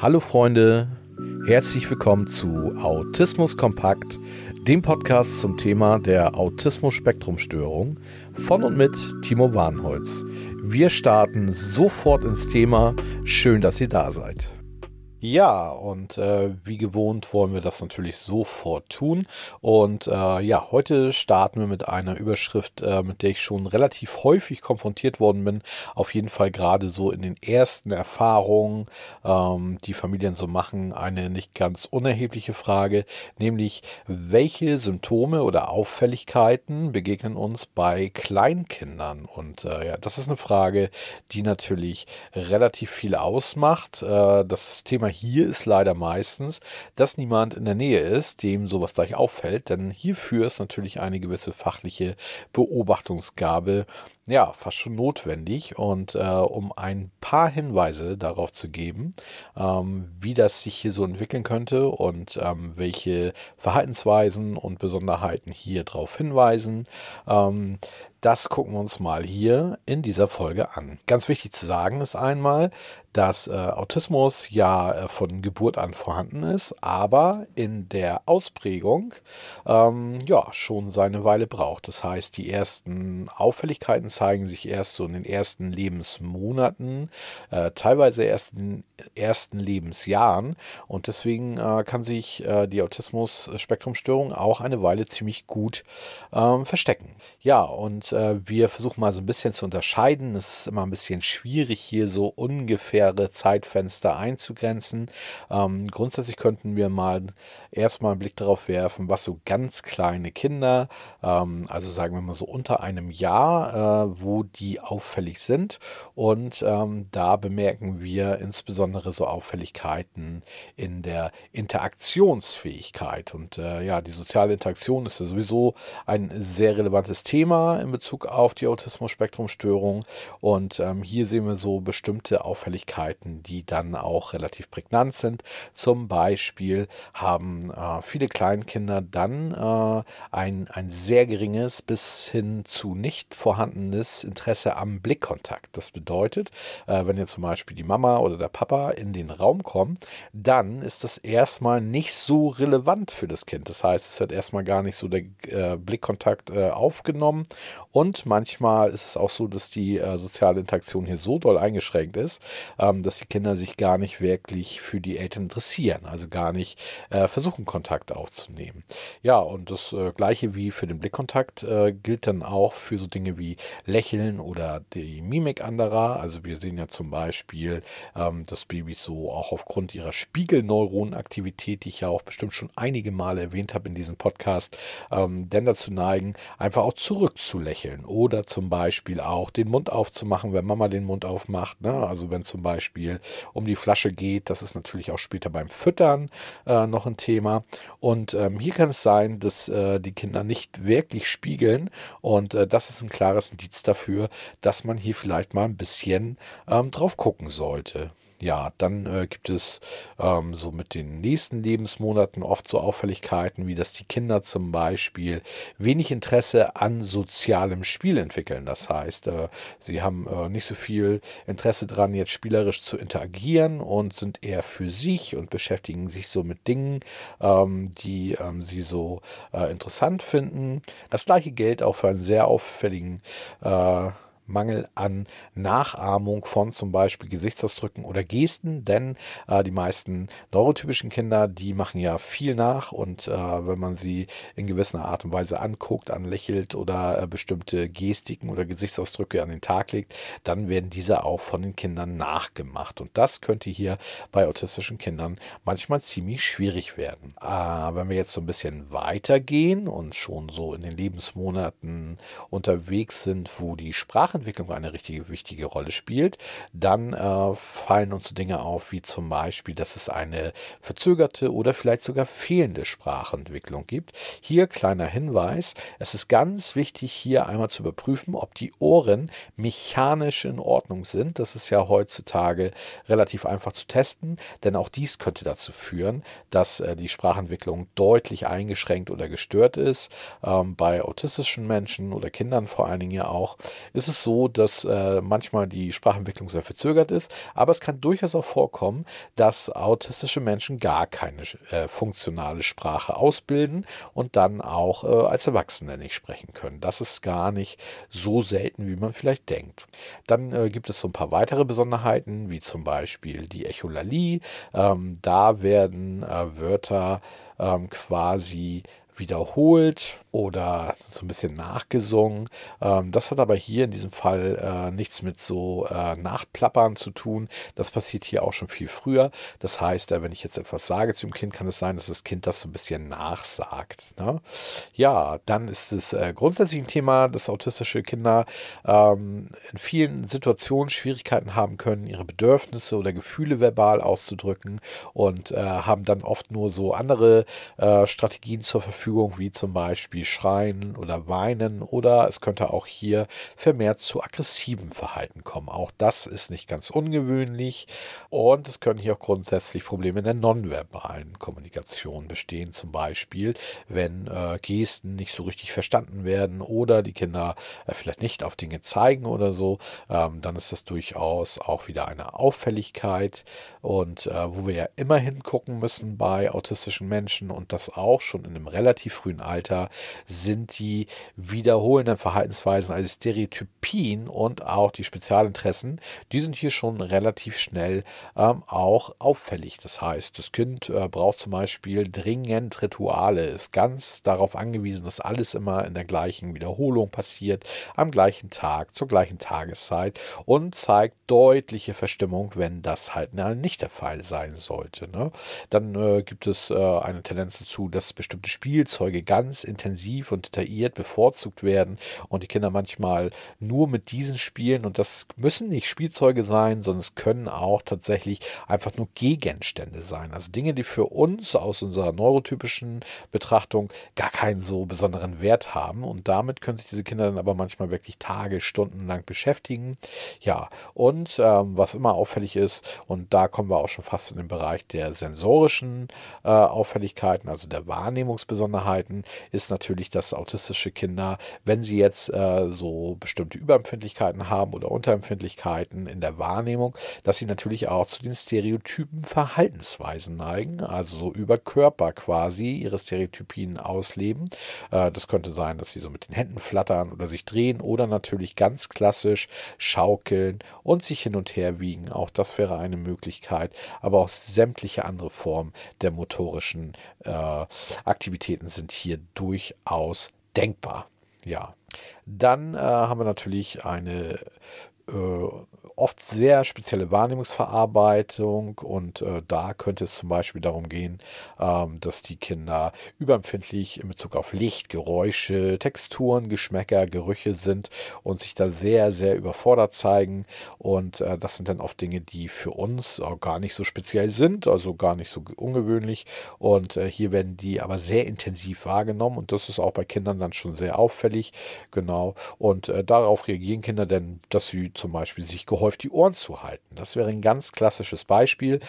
Hallo Freunde, herzlich willkommen zu Autismus Kompakt, dem Podcast zum Thema der Autismus-Spektrumstörung von und mit Timo Warnholz. Wir starten sofort ins Thema. Schön, dass ihr da seid. Ja, und äh, wie gewohnt wollen wir das natürlich sofort tun. Und äh, ja, heute starten wir mit einer Überschrift, äh, mit der ich schon relativ häufig konfrontiert worden bin. Auf jeden Fall gerade so in den ersten Erfahrungen, ähm, die Familien so machen, eine nicht ganz unerhebliche Frage, nämlich welche Symptome oder Auffälligkeiten begegnen uns bei Kleinkindern? Und äh, ja, das ist eine Frage, die natürlich relativ viel ausmacht. Äh, das Thema hier ist leider meistens, dass niemand in der Nähe ist, dem sowas gleich auffällt, denn hierfür ist natürlich eine gewisse fachliche Beobachtungsgabe ja fast schon notwendig und äh, um ein paar Hinweise darauf zu geben, ähm, wie das sich hier so entwickeln könnte und ähm, welche Verhaltensweisen und Besonderheiten hier darauf hinweisen. Ähm, das gucken wir uns mal hier in dieser Folge an. Ganz wichtig zu sagen ist einmal, dass äh, Autismus ja äh, von Geburt an vorhanden ist, aber in der Ausprägung ähm, ja schon seine Weile braucht. Das heißt, die ersten Auffälligkeiten zeigen sich erst so in den ersten Lebensmonaten, äh, teilweise erst in den ersten Lebensjahren und deswegen äh, kann sich äh, die Autismus-Spektrumstörung auch eine Weile ziemlich gut ähm, verstecken. Ja, und äh, wir versuchen mal so ein bisschen zu unterscheiden. Es ist immer ein bisschen schwierig, hier so ungefähre Zeitfenster einzugrenzen. Ähm, grundsätzlich könnten wir mal erstmal einen Blick darauf werfen, was so ganz kleine Kinder, ähm, also sagen wir mal so unter einem Jahr, äh, wo die auffällig sind. Und ähm, da bemerken wir insbesondere so Auffälligkeiten in der Interaktionsfähigkeit. Und äh, ja, die soziale Interaktion ist ja sowieso ein sehr relevantes Thema im Bezug auf die Autismus-Spektrum-Störung. Und ähm, hier sehen wir so bestimmte Auffälligkeiten, die dann auch relativ prägnant sind. Zum Beispiel haben äh, viele Kleinkinder dann äh, ein, ein sehr geringes bis hin zu nicht vorhandenes Interesse am Blickkontakt. Das bedeutet, äh, wenn jetzt zum Beispiel die Mama oder der Papa in den Raum kommen, dann ist das erstmal nicht so relevant für das Kind. Das heißt, es wird erstmal gar nicht so der äh, Blickkontakt äh, aufgenommen und manchmal ist es auch so, dass die äh, soziale Interaktion hier so doll eingeschränkt ist, ähm, dass die Kinder sich gar nicht wirklich für die Eltern interessieren, also gar nicht äh, versuchen, Kontakt aufzunehmen. Ja, und das äh, gleiche wie für den Blickkontakt äh, gilt dann auch für so Dinge wie Lächeln oder die Mimik anderer. Also wir sehen ja zum Beispiel, ähm, dass Babys so auch aufgrund ihrer Spiegelneuronenaktivität, die ich ja auch bestimmt schon einige Male erwähnt habe in diesem Podcast, ähm, denn dazu neigen, einfach auch zurückzulächeln lächeln oder zum Beispiel auch den Mund aufzumachen, wenn Mama den Mund aufmacht. Ne? Also wenn zum Beispiel um die Flasche geht, das ist natürlich auch später beim Füttern äh, noch ein Thema. Und ähm, hier kann es sein, dass äh, die Kinder nicht wirklich spiegeln und äh, das ist ein klares Indiz dafür, dass man hier vielleicht mal ein bisschen ähm, drauf gucken sollte ja, dann äh, gibt es ähm, so mit den nächsten Lebensmonaten oft so Auffälligkeiten, wie dass die Kinder zum Beispiel wenig Interesse an sozialem Spiel entwickeln. Das heißt, äh, sie haben äh, nicht so viel Interesse daran, jetzt spielerisch zu interagieren und sind eher für sich und beschäftigen sich so mit Dingen, ähm, die ähm, sie so äh, interessant finden. Das gleiche gilt auch für einen sehr auffälligen äh, Mangel an Nachahmung von zum Beispiel Gesichtsausdrücken oder Gesten, denn äh, die meisten neurotypischen Kinder, die machen ja viel nach und äh, wenn man sie in gewisser Art und Weise anguckt, anlächelt oder äh, bestimmte Gestiken oder Gesichtsausdrücke an den Tag legt, dann werden diese auch von den Kindern nachgemacht und das könnte hier bei autistischen Kindern manchmal ziemlich schwierig werden. Ah, wenn wir jetzt so ein bisschen weitergehen und schon so in den Lebensmonaten unterwegs sind, wo die Sprache Sprachentwicklung eine richtige, wichtige Rolle spielt, dann äh, fallen uns Dinge auf, wie zum Beispiel, dass es eine verzögerte oder vielleicht sogar fehlende Sprachentwicklung gibt. Hier kleiner Hinweis, es ist ganz wichtig, hier einmal zu überprüfen, ob die Ohren mechanisch in Ordnung sind. Das ist ja heutzutage relativ einfach zu testen, denn auch dies könnte dazu führen, dass äh, die Sprachentwicklung deutlich eingeschränkt oder gestört ist. Ähm, bei autistischen Menschen oder Kindern vor allen Dingen ja auch ist es so, so, dass äh, manchmal die Sprachentwicklung sehr verzögert ist, aber es kann durchaus auch vorkommen, dass autistische Menschen gar keine äh, funktionale Sprache ausbilden und dann auch äh, als Erwachsene nicht sprechen können. Das ist gar nicht so selten, wie man vielleicht denkt. Dann äh, gibt es so ein paar weitere Besonderheiten, wie zum Beispiel die Echolalie. Ähm, da werden äh, Wörter ähm, quasi wiederholt oder so ein bisschen nachgesungen. Ähm, das hat aber hier in diesem Fall äh, nichts mit so äh, Nachplappern zu tun. Das passiert hier auch schon viel früher. Das heißt, äh, wenn ich jetzt etwas sage zu dem Kind, kann es sein, dass das Kind das so ein bisschen nachsagt. Ne? Ja, dann ist es äh, grundsätzlich ein Thema, dass autistische Kinder ähm, in vielen Situationen Schwierigkeiten haben können, ihre Bedürfnisse oder Gefühle verbal auszudrücken und äh, haben dann oft nur so andere Strategien zur Verfügung, wie zum Beispiel schreien oder weinen oder es könnte auch hier vermehrt zu aggressiven Verhalten kommen. Auch das ist nicht ganz ungewöhnlich und es können hier auch grundsätzlich Probleme in der nonverbalen Kommunikation bestehen, zum Beispiel wenn äh, Gesten nicht so richtig verstanden werden oder die Kinder äh, vielleicht nicht auf Dinge zeigen oder so, ähm, dann ist das durchaus auch wieder eine Auffälligkeit und äh, wo wir ja immer hingucken müssen bei autistischen Menschen und das auch schon in einem relativ frühen Alter, sind die wiederholenden Verhaltensweisen, also Stereotypien und auch die Spezialinteressen, die sind hier schon relativ schnell ähm, auch auffällig. Das heißt, das Kind äh, braucht zum Beispiel dringend Rituale, ist ganz darauf angewiesen, dass alles immer in der gleichen Wiederholung passiert, am gleichen Tag, zur gleichen Tageszeit und zeigt deutliche Verstimmung, wenn das halt nicht der Fall sein sollte. Ne? Dann äh, gibt es äh, eine Tendenz dazu, dass bestimmte Spielzeuge ganz intensiv intensiv und detailliert bevorzugt werden und die Kinder manchmal nur mit diesen spielen und das müssen nicht Spielzeuge sein, sondern es können auch tatsächlich einfach nur Gegenstände sein. Also Dinge, die für uns aus unserer neurotypischen Betrachtung gar keinen so besonderen Wert haben und damit können sich diese Kinder dann aber manchmal wirklich Tage, Stunden lang beschäftigen. Ja, und ähm, was immer auffällig ist, und da kommen wir auch schon fast in den Bereich der sensorischen äh, Auffälligkeiten, also der Wahrnehmungsbesonderheiten, ist natürlich natürlich, dass autistische Kinder, wenn sie jetzt äh, so bestimmte Überempfindlichkeiten haben oder Unterempfindlichkeiten in der Wahrnehmung, dass sie natürlich auch zu den stereotypen Verhaltensweisen neigen, also so über Körper quasi ihre Stereotypien ausleben. Äh, das könnte sein, dass sie so mit den Händen flattern oder sich drehen oder natürlich ganz klassisch schaukeln und sich hin und her wiegen. Auch das wäre eine Möglichkeit, aber auch sämtliche andere Formen der motorischen äh, Aktivitäten sind hier durchaus durchaus denkbar. Ja, dann äh, haben wir natürlich eine oft sehr spezielle Wahrnehmungsverarbeitung und äh, da könnte es zum Beispiel darum gehen, ähm, dass die Kinder überempfindlich in Bezug auf Licht, Geräusche, Texturen, Geschmäcker, Gerüche sind und sich da sehr, sehr überfordert zeigen. Und äh, das sind dann oft Dinge, die für uns auch gar nicht so speziell sind, also gar nicht so ungewöhnlich. Und äh, hier werden die aber sehr intensiv wahrgenommen und das ist auch bei Kindern dann schon sehr auffällig. Genau. Und äh, darauf reagieren Kinder denn, dass sie zum Beispiel sich gehäuft die die Ohren zu halten. Das wäre ein ganz klassisches Beispiel.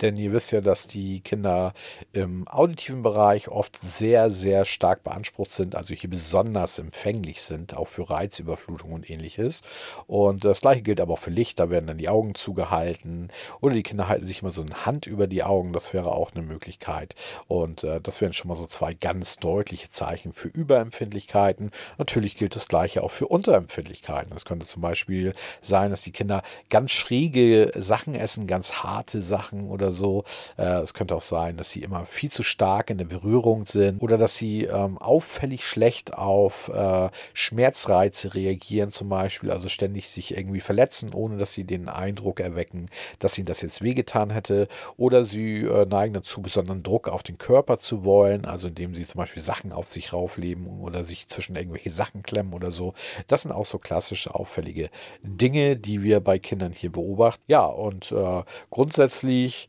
Denn ihr wisst ja, dass die Kinder im auditiven Bereich oft sehr, sehr stark beansprucht sind, also hier besonders empfänglich sind, auch für Reizüberflutung und ähnliches. Und das gleiche gilt aber auch für Licht, da werden dann die Augen zugehalten oder die Kinder halten sich immer so eine Hand über die Augen, das wäre auch eine Möglichkeit. Und äh, das wären schon mal so zwei ganz deutliche Zeichen für Überempfindlichkeiten. Natürlich gilt das gleiche auch für Unterempfindlichkeiten. Das könnte zum Beispiel sein, dass die Kinder ganz schräge Sachen essen, ganz harte Sachen oder oder so. Äh, es könnte auch sein, dass sie immer viel zu stark in der Berührung sind oder dass sie ähm, auffällig schlecht auf äh, Schmerzreize reagieren zum Beispiel, also ständig sich irgendwie verletzen, ohne dass sie den Eindruck erwecken, dass ihnen das jetzt wehgetan hätte. Oder sie äh, neigen dazu, besonderen Druck auf den Körper zu wollen, also indem sie zum Beispiel Sachen auf sich raufleben oder sich zwischen irgendwelche Sachen klemmen oder so. Das sind auch so klassische auffällige Dinge, die wir bei Kindern hier beobachten. Ja, und äh, grundsätzlich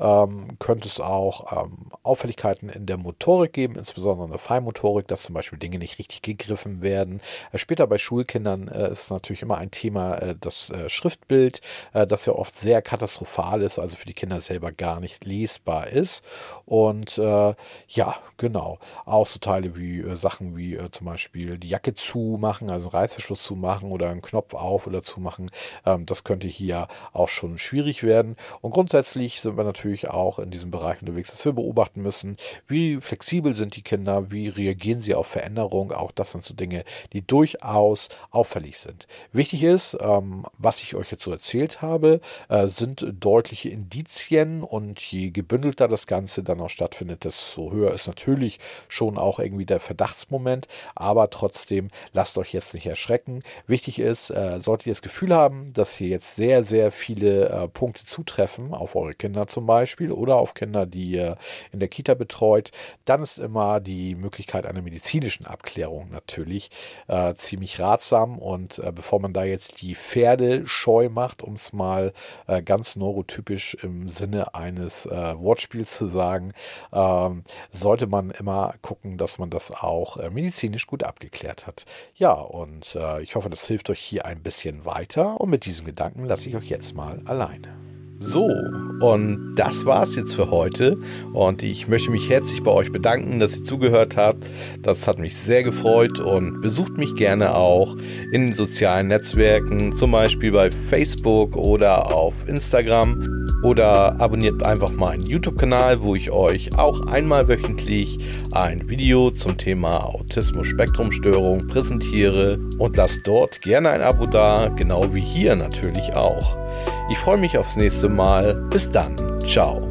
ähm, könnte es auch ähm, Auffälligkeiten in der Motorik geben, insbesondere in der Feinmotorik, dass zum Beispiel Dinge nicht richtig gegriffen werden. Äh, später bei Schulkindern äh, ist natürlich immer ein Thema äh, das äh, Schriftbild, äh, das ja oft sehr katastrophal ist, also für die Kinder selber gar nicht lesbar ist. Und äh, ja, genau. Auch so Teile wie Sachen wie zum Beispiel die Jacke zumachen, also einen Reißverschluss zumachen oder einen Knopf auf oder zu machen. Ähm, das könnte hier auch schon schwierig werden. Und grundsätzlich sind wir natürlich natürlich auch in diesem Bereich unterwegs ist. Wir beobachten müssen, wie flexibel sind die Kinder, wie reagieren sie auf Veränderungen. Auch das sind so Dinge, die durchaus auffällig sind. Wichtig ist, ähm, was ich euch jetzt so erzählt habe, äh, sind deutliche Indizien und je gebündelter das Ganze dann auch stattfindet, desto höher ist natürlich schon auch irgendwie der Verdachtsmoment. Aber trotzdem lasst euch jetzt nicht erschrecken. Wichtig ist, äh, solltet ihr das Gefühl haben, dass hier jetzt sehr, sehr viele äh, Punkte zutreffen, auf eure Kinder zum Beispiel, Beispiel oder auf Kinder, die ihr in der Kita betreut, dann ist immer die Möglichkeit einer medizinischen Abklärung natürlich äh, ziemlich ratsam. Und äh, bevor man da jetzt die Pferde scheu macht, um es mal äh, ganz neurotypisch im Sinne eines äh, Wortspiels zu sagen, ähm, sollte man immer gucken, dass man das auch äh, medizinisch gut abgeklärt hat. Ja, und äh, ich hoffe, das hilft euch hier ein bisschen weiter. Und mit diesen Gedanken lasse ich euch jetzt mal alleine. So, und das war's jetzt für heute. Und ich möchte mich herzlich bei euch bedanken, dass ihr zugehört habt. Das hat mich sehr gefreut und besucht mich gerne auch in den sozialen Netzwerken, zum Beispiel bei Facebook oder auf Instagram. Oder abonniert einfach meinen YouTube-Kanal, wo ich euch auch einmal wöchentlich ein Video zum Thema Autismus-Spektrumstörung präsentiere und lasst dort gerne ein Abo da, genau wie hier natürlich auch. Ich freue mich aufs nächste Mal. Bis dann. Ciao.